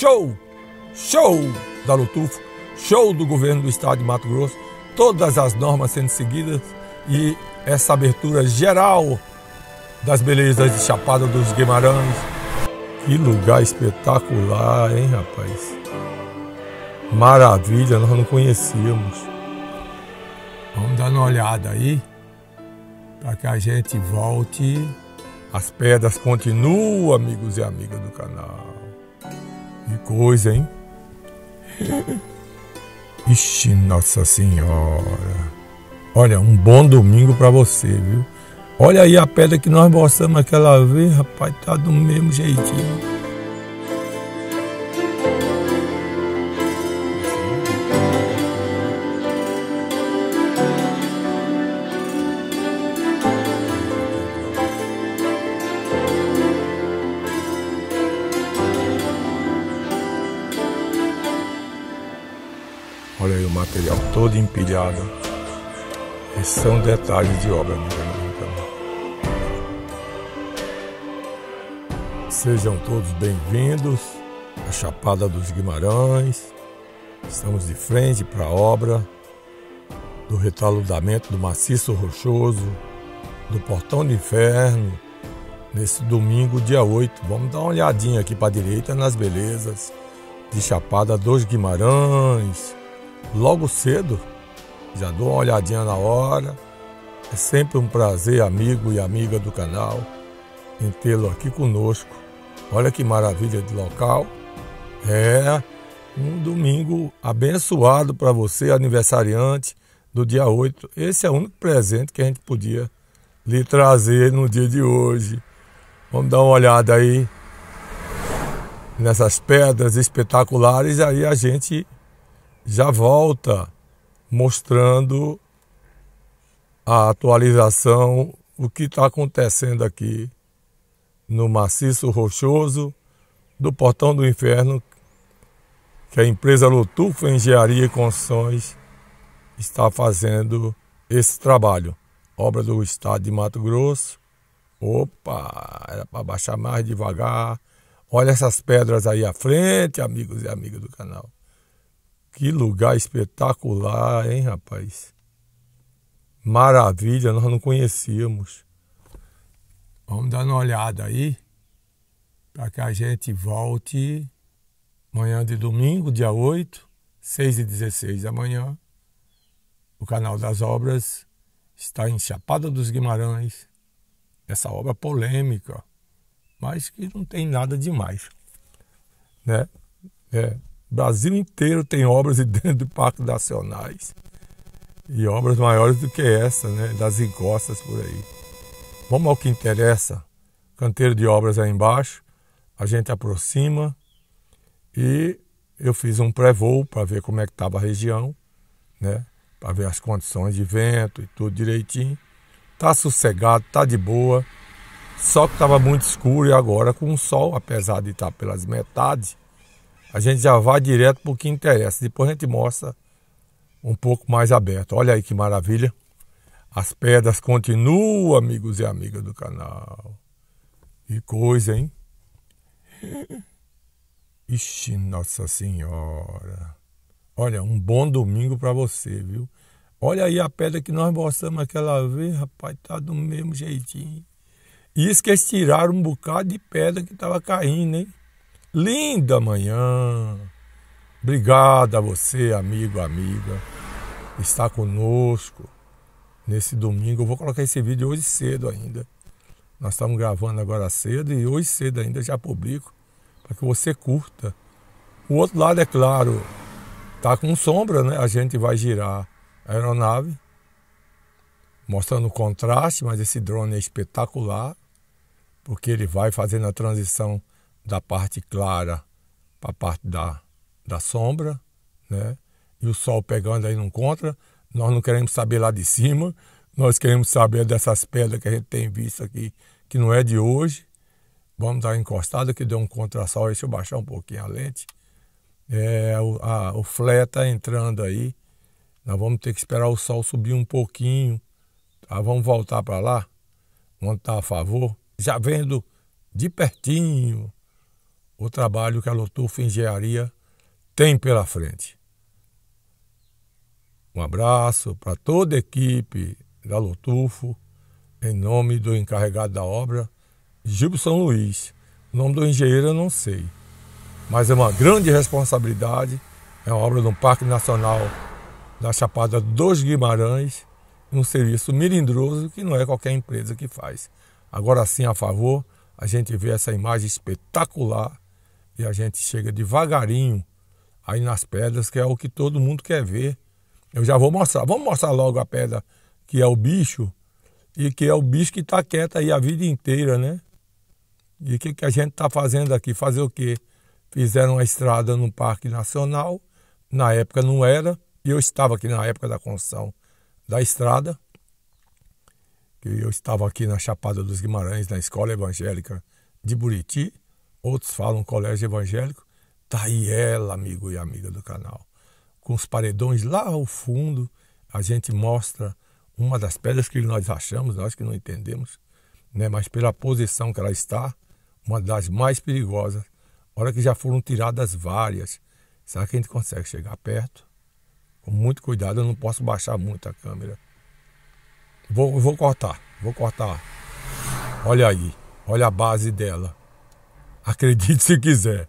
show, show da Lutufo, show do governo do estado de Mato Grosso, todas as normas sendo seguidas e essa abertura geral das belezas de Chapada dos Guimarães. Que lugar espetacular, hein, rapaz? Maravilha, nós não conhecíamos. Vamos dar uma olhada aí, para que a gente volte. As pedras continuam, amigos e amigas do canal coisa, hein? Ixi, Nossa Senhora. Olha, um bom domingo para você, viu? Olha aí a pedra que nós mostramos aquela vez, rapaz, tá do mesmo jeitinho. todo Esses são detalhes de obra, amigo. Então. Sejam todos bem-vindos à Chapada dos Guimarães. Estamos de frente para a obra do retaludamento do maciço rochoso, do portão do inferno, nesse domingo, dia 8. Vamos dar uma olhadinha aqui para a direita nas belezas de Chapada dos Guimarães logo cedo, já dou uma olhadinha na hora. É sempre um prazer, amigo e amiga do canal, em tê-lo aqui conosco. Olha que maravilha de local. É um domingo abençoado para você, aniversariante do dia 8. Esse é o único presente que a gente podia lhe trazer no dia de hoje. Vamos dar uma olhada aí nessas pedras espetaculares, aí a gente já volta mostrando a atualização, o que está acontecendo aqui no maciço rochoso do Portão do Inferno, que a empresa Lutufa Engenharia e Construções está fazendo esse trabalho. Obra do Estado de Mato Grosso. Opa, era para baixar mais devagar. Olha essas pedras aí à frente, amigos e amigas do canal. Que lugar espetacular, hein, rapaz? Maravilha, nós não conhecíamos. Vamos dar uma olhada aí, para que a gente volte amanhã de domingo, dia 8, 6 e 16 da manhã. O canal das obras está em Chapada dos Guimarães, essa obra polêmica, mas que não tem nada demais, né? É, o Brasil inteiro tem obras dentro de parques nacionais. E obras maiores do que essa, né? Das encostas por aí. Vamos ao que interessa. Canteiro de obras aí embaixo. A gente aproxima e eu fiz um pré-voo para ver como é que estava a região, né? Para ver as condições de vento e tudo direitinho. Tá sossegado, tá de boa. Só que estava muito escuro e agora com o sol, apesar de estar tá pelas metades, a gente já vai direto para o que interessa. Depois a gente mostra um pouco mais aberto. Olha aí que maravilha. As pedras continuam, amigos e amigas do canal. Que coisa, hein? Ixi, Nossa Senhora. Olha, um bom domingo para você, viu? Olha aí a pedra que nós mostramos aquela vez, rapaz, tá do mesmo jeitinho. E esqueci tiraram um bocado de pedra que estava caindo, hein? Linda manhã. Obrigado a você, amigo, amiga, está conosco nesse domingo. Eu vou colocar esse vídeo hoje cedo ainda. Nós estamos gravando agora cedo e hoje cedo ainda já publico para que você curta. O outro lado, é claro, tá com sombra, né? A gente vai girar a aeronave, mostrando o contraste, mas esse drone é espetacular, porque ele vai fazendo a transição da parte clara para a parte da, da sombra, né? e o sol pegando aí não contra. Nós não queremos saber lá de cima, nós queremos saber dessas pedras que a gente tem visto aqui, que não é de hoje. Vamos dar encostada que deu um contra contra-sol. Deixa eu baixar um pouquinho a lente. É, a, o flare está entrando aí. Nós vamos ter que esperar o sol subir um pouquinho. Tá? Vamos voltar para lá, onde está a favor. Já vendo de pertinho o trabalho que a Lotufo Engenharia tem pela frente. Um abraço para toda a equipe da Lotufo, em nome do encarregado da obra, Gilbo São Luís. O nome do engenheiro eu não sei, mas é uma grande responsabilidade. É uma obra do Parque Nacional da Chapada dos Guimarães, um serviço milindroso que não é qualquer empresa que faz. Agora sim, a favor, a gente vê essa imagem espetacular e a gente chega devagarinho aí nas pedras, que é o que todo mundo quer ver. Eu já vou mostrar. Vamos mostrar logo a pedra que é o bicho e que é o bicho que está quieto aí a vida inteira, né? E o que, que a gente está fazendo aqui? Fazer o quê? Fizeram a estrada no Parque Nacional, na época não era, e eu estava aqui na época da construção da estrada, que eu estava aqui na Chapada dos Guimarães, na Escola Evangélica de Buriti, outros falam colégio evangélico, Está aí ela, amigo e amiga do canal. Com os paredões lá ao fundo, a gente mostra uma das pedras que nós achamos, nós que não entendemos, né? mas pela posição que ela está, uma das mais perigosas. Hora que já foram tiradas várias, será que a gente consegue chegar perto? Com muito cuidado, eu não posso baixar muito a câmera. Vou, vou cortar, vou cortar. Olha aí, olha a base dela. Acredite se quiser.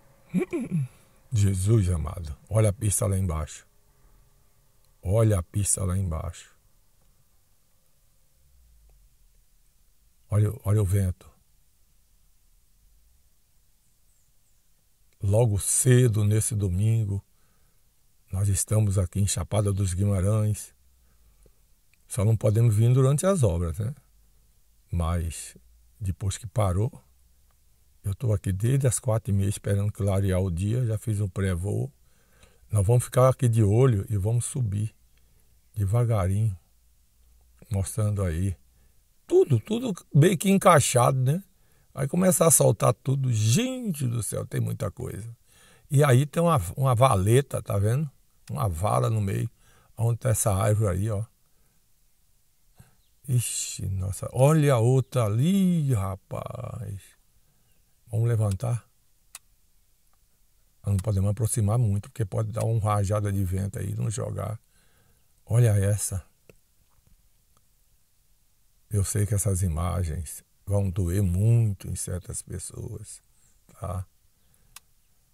Jesus amado, olha a pista lá embaixo. Olha a pista lá embaixo. Olha, olha o vento. Logo cedo nesse domingo, nós estamos aqui em Chapada dos Guimarães. Só não podemos vir durante as obras, né? Mas depois que parou, eu estou aqui desde as quatro e meia esperando clarear o dia, já fiz um pré-voo. Nós vamos ficar aqui de olho e vamos subir devagarinho, mostrando aí. Tudo, tudo bem que encaixado, né? Aí começar a soltar tudo. Gente do céu, tem muita coisa. E aí tem uma, uma valeta, tá vendo? Uma vala no meio, onde está essa árvore aí, ó. Ixi, nossa, olha a outra ali, rapaz. Vamos levantar. Nós não podemos aproximar muito, porque pode dar uma rajada de vento aí, não jogar. Olha essa. Eu sei que essas imagens vão doer muito em certas pessoas, tá?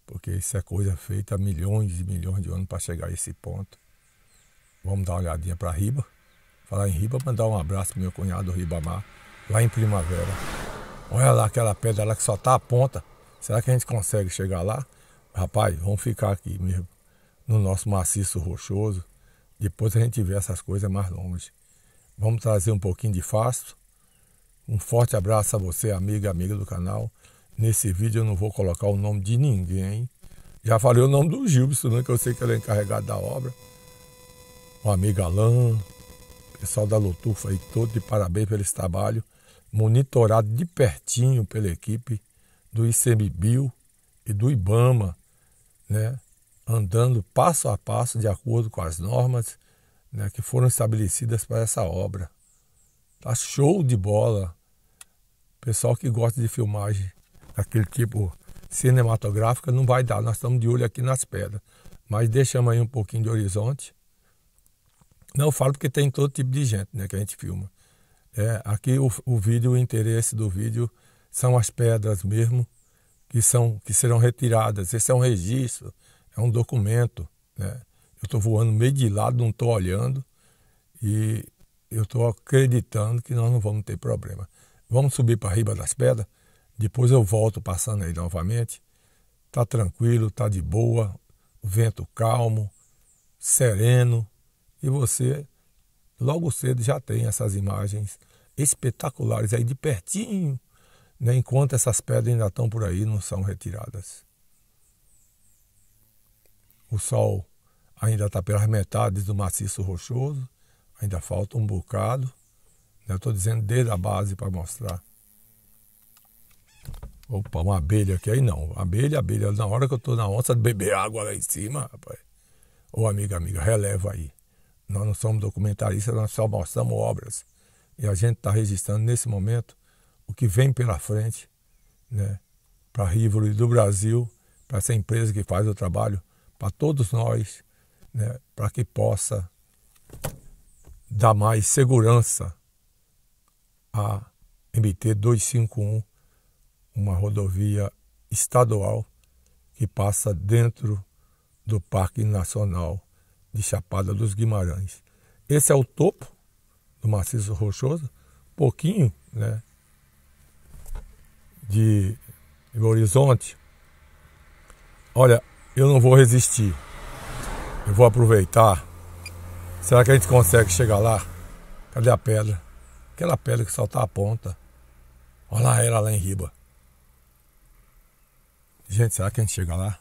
Porque isso é coisa feita há milhões e milhões de anos para chegar a esse ponto. Vamos dar uma olhadinha para Riba. Falar em Riba, mandar um abraço para meu cunhado Ribamar, lá em primavera. Olha lá aquela pedra lá que só tá a ponta. Será que a gente consegue chegar lá? Rapaz, vamos ficar aqui mesmo, no nosso maciço rochoso. Depois a gente vê essas coisas mais longe. Vamos trazer um pouquinho de fasto. Um forte abraço a você, amiga, amiga do canal. Nesse vídeo eu não vou colocar o nome de ninguém. Já falei o nome do Gilson, né, que eu sei que ele é encarregado da obra. O amigo Alain, pessoal da Lotufa aí todo de parabéns pelo esse trabalho monitorado de pertinho pela equipe do ICMBio e do IBAMA, né, andando passo a passo de acordo com as normas né, que foram estabelecidas para essa obra. Tá show de bola. Pessoal que gosta de filmagem daquele tipo cinematográfica não vai dar. Nós estamos de olho aqui nas pedras, mas deixamos aí um pouquinho de horizonte. Não falo porque tem todo tipo de gente, né, que a gente filma. É, aqui o, o vídeo, o interesse do vídeo são as pedras mesmo que são que serão retiradas. Esse é um registro, é um documento. Né? Eu estou voando meio de lado, não estou olhando e eu estou acreditando que nós não vamos ter problema. Vamos subir para a riba das pedras, depois eu volto passando aí novamente. está tranquilo, está de boa, vento calmo, sereno e você logo cedo já tem essas imagens espetaculares aí de pertinho, né, enquanto essas pedras ainda estão por aí, não são retiradas. O sol ainda está pelas metades do maciço rochoso, ainda falta um bocado. Né, estou dizendo desde a base para mostrar. Opa, uma abelha aqui aí não. Abelha, abelha. Na hora que eu estou na onça, beber água lá em cima, rapaz. Ô amiga, amiga, releva aí. Nós não somos documentaristas, nós só mostramos obras. E a gente está registrando nesse momento o que vem pela frente né, para a Rivoli do Brasil, para essa empresa que faz o trabalho, para todos nós, né, para que possa dar mais segurança à MT 251, uma rodovia estadual que passa dentro do Parque Nacional de Chapada dos Guimarães. Esse é o topo do maciço rochoso, pouquinho né, de, de horizonte. Olha, eu não vou resistir. Eu vou aproveitar. Será que a gente consegue chegar lá? Cadê a pedra? Aquela pedra que solta tá a ponta. Olha lá ela lá em riba. Gente, será que a gente chega lá?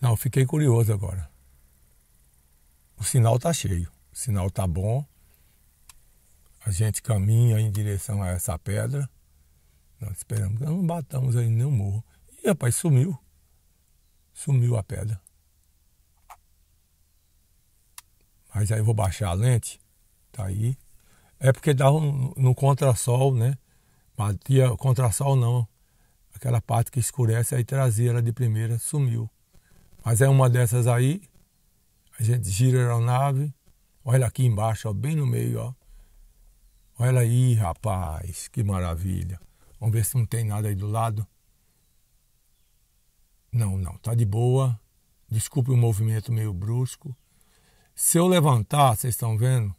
Não, fiquei curioso agora o sinal está cheio, o sinal está bom. A gente caminha em direção a essa pedra. Nós esperamos que não batamos aí nenhum morro. E rapaz, sumiu. Sumiu a pedra. Mas aí eu vou baixar a lente. Tá aí. É porque dava no contrasol, né? Batia contrasol não. Aquela parte que escurece aí trazia ela de primeira, sumiu. Mas é uma dessas aí a gente gira a aeronave, olha aqui embaixo, ó, bem no meio, ó. Olha aí, rapaz, que maravilha. Vamos ver se não tem nada aí do lado. Não, não, tá de boa. Desculpe o movimento meio brusco. Se eu levantar, vocês estão vendo?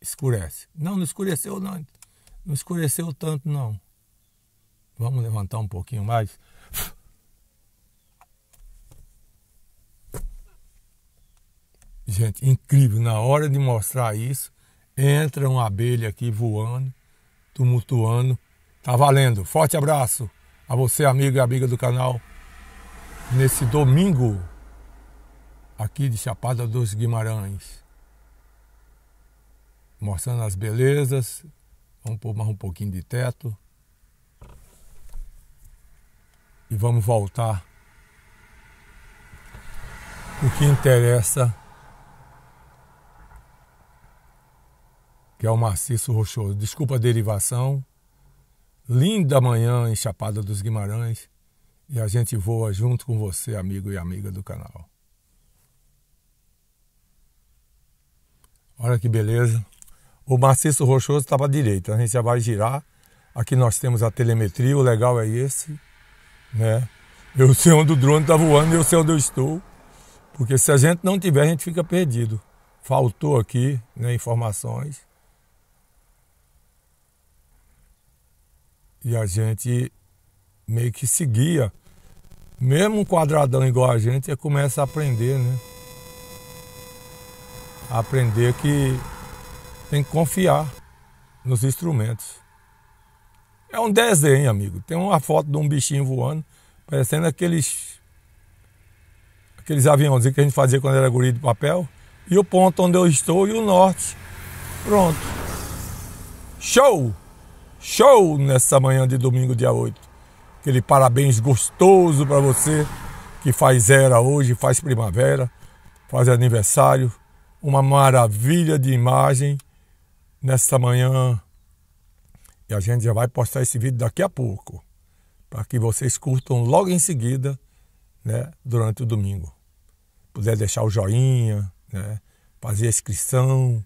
Escurece. Não, não escureceu não. Não escureceu tanto não. Vamos levantar um pouquinho mais. Gente, incrível. Na hora de mostrar isso, entra uma abelha aqui voando, tumultuando. Tá valendo. Forte abraço a você, amigo e amiga do canal. Nesse domingo, aqui de Chapada dos Guimarães. Mostrando as belezas. Vamos pôr mais um pouquinho de teto. E vamos voltar o que interessa que é o maciço rochoso. Desculpa a derivação. Linda manhã em Chapada dos Guimarães e a gente voa junto com você, amigo e amiga do canal. Olha que beleza. O maciço rochoso estava tá à a direita, a gente já vai girar. Aqui nós temos a telemetria, o legal é esse, né? Eu sei onde o drone está voando e eu sei onde eu estou. Porque se a gente não tiver, a gente fica perdido. Faltou aqui né, informações. E a gente meio que seguia. Mesmo um quadradão igual a gente, começa a aprender, né? A aprender que tem que confiar nos instrumentos. É um desenho, amigo. Tem uma foto de um bichinho voando, parecendo aqueles aqueles aviãozinhos que a gente fazia quando era guri de papel, e o ponto onde eu estou e o norte. Pronto. Show! show nessa manhã de domingo, dia 8. Aquele parabéns gostoso para você que faz era hoje, faz primavera, faz aniversário. Uma maravilha de imagem nessa manhã. E a gente já vai postar esse vídeo daqui a pouco, para que vocês curtam logo em seguida, né, durante o domingo. Puder deixar o joinha, né, fazer a inscrição,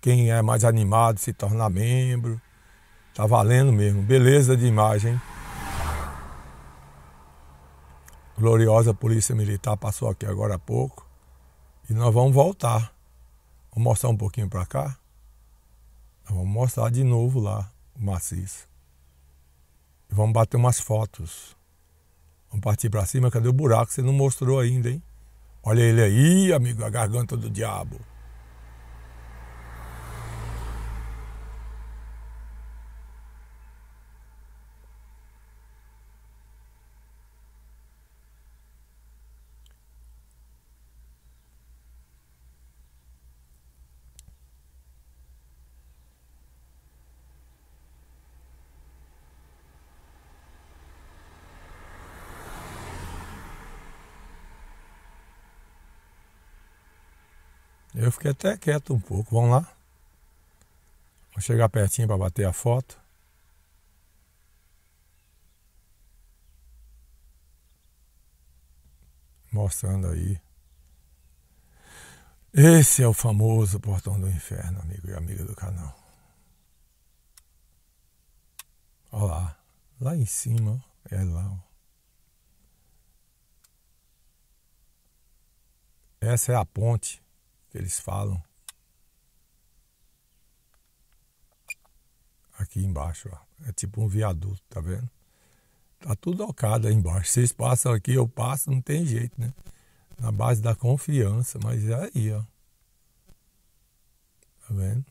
quem é mais animado se tornar membro Tá valendo mesmo. Beleza de imagem. Gloriosa Polícia Militar passou aqui agora há pouco. E nós vamos voltar. Vou mostrar um pouquinho para cá. Nós vamos mostrar de novo lá o maciço. E vamos bater umas fotos. Vamos partir para cima. Cadê o buraco? Você não mostrou ainda, hein? Olha ele aí, amigo, a garganta do diabo. Eu fiquei até quieto um pouco. Vamos lá? Vou chegar pertinho para bater a foto. Mostrando aí. Esse é o famoso portão do inferno, amigo e amiga do canal. Olha lá. Lá em cima, é lá. Essa é a ponte que eles falam. Aqui embaixo, ó. É tipo um viaduto, tá vendo? Tá tudo alcado aí embaixo. Vocês passam aqui, eu passo, não tem jeito, né? Na base da confiança, mas é aí, ó. Tá vendo?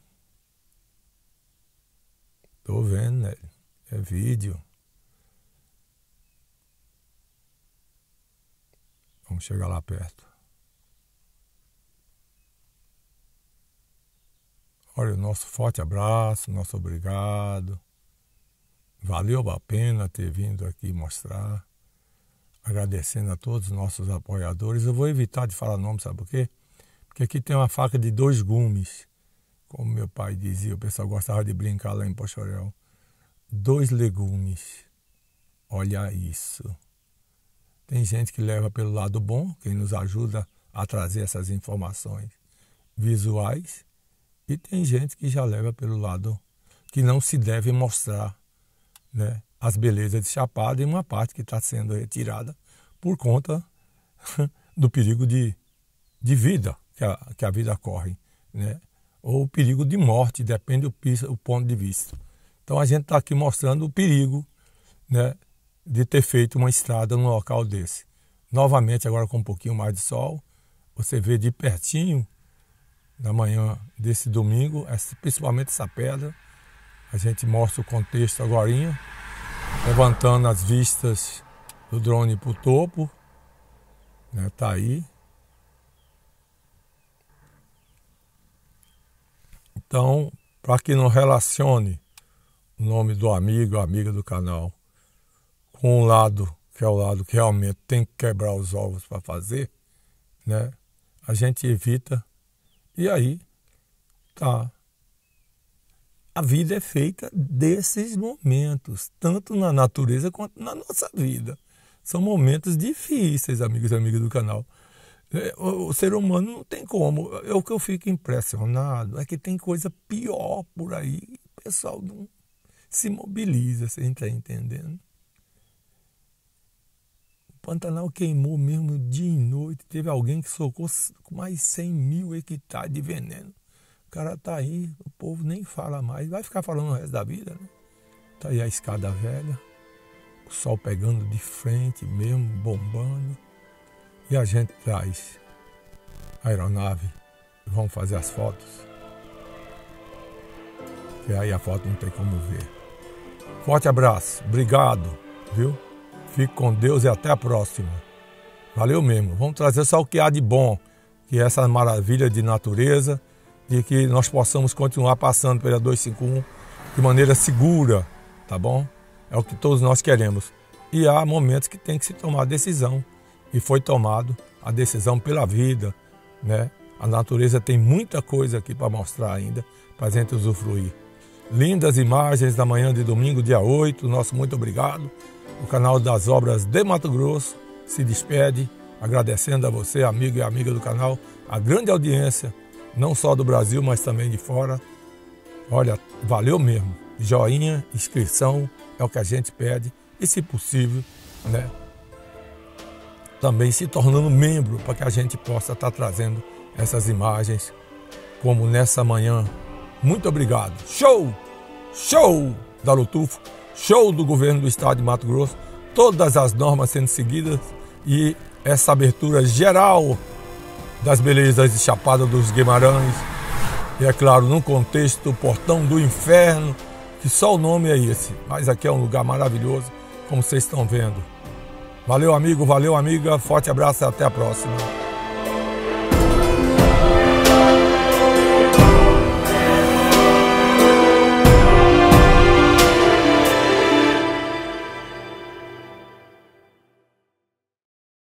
Tô vendo, né? É vídeo. Vamos chegar lá perto. Olha, o nosso forte abraço, nosso obrigado. Valeu a pena ter vindo aqui mostrar. Agradecendo a todos os nossos apoiadores. Eu vou evitar de falar nome, sabe por quê? Porque aqui tem uma faca de dois gumes. Como meu pai dizia, o pessoal gostava de brincar lá em Pochorel. Dois legumes. Olha isso. Tem gente que leva pelo lado bom, quem nos ajuda a trazer essas informações visuais e tem gente que já leva pelo lado que não se deve mostrar né, as belezas de Chapada e uma parte que está sendo retirada por conta do perigo de, de vida que a, que a vida corre, né? ou o perigo de morte, depende do, do ponto de vista. Então a gente está aqui mostrando o perigo né, de ter feito uma estrada num local desse. Novamente, agora com um pouquinho mais de sol, você vê de pertinho da manhã desse domingo, é principalmente essa pedra. A gente mostra o contexto agora, levantando as vistas do drone para o topo. Né, tá aí. Então, para que não relacione o nome do amigo, amiga do canal, com o lado que é o lado que realmente tem que quebrar os ovos para fazer, né? A gente evita e aí, tá. A vida é feita desses momentos, tanto na natureza quanto na nossa vida. São momentos difíceis, amigos e amigas do canal. É, o ser humano não tem como. É o que eu fico impressionado é que tem coisa pior por aí. O pessoal não se mobiliza, você está entendendo? Pantanal queimou mesmo dia e noite. Teve alguém que socou mais 100 mil hectares de veneno. O cara tá aí, o povo nem fala mais. Vai ficar falando o resto da vida, né? Tá aí a escada velha, o sol pegando de frente mesmo, bombando. E a gente traz a aeronave. Vamos fazer as fotos. E aí a foto não tem como ver. Forte abraço, obrigado, viu? Fique com Deus e até a próxima. Valeu mesmo. Vamos trazer só o que há de bom, que é essa maravilha de natureza, e que nós possamos continuar passando pela 251 de maneira segura, tá bom? É o que todos nós queremos. E há momentos que tem que se tomar decisão, e foi tomado a decisão pela vida, né? A natureza tem muita coisa aqui para mostrar ainda, para a gente usufruir. Lindas imagens da manhã de domingo, dia 8. Nosso muito obrigado. O canal das obras de Mato Grosso se despede agradecendo a você, amigo e amiga do canal, a grande audiência, não só do Brasil, mas também de fora. Olha, valeu mesmo. Joinha, inscrição é o que a gente pede e, se possível, né, também se tornando membro para que a gente possa estar tá trazendo essas imagens, como nessa manhã muito obrigado. Show! Show da Lutufo, show do governo do estado de Mato Grosso, todas as normas sendo seguidas e essa abertura geral das belezas de Chapada dos Guimarães. E é claro, num contexto do portão do inferno, que só o nome é esse, mas aqui é um lugar maravilhoso, como vocês estão vendo. Valeu, amigo, valeu, amiga. Forte abraço e até a próxima.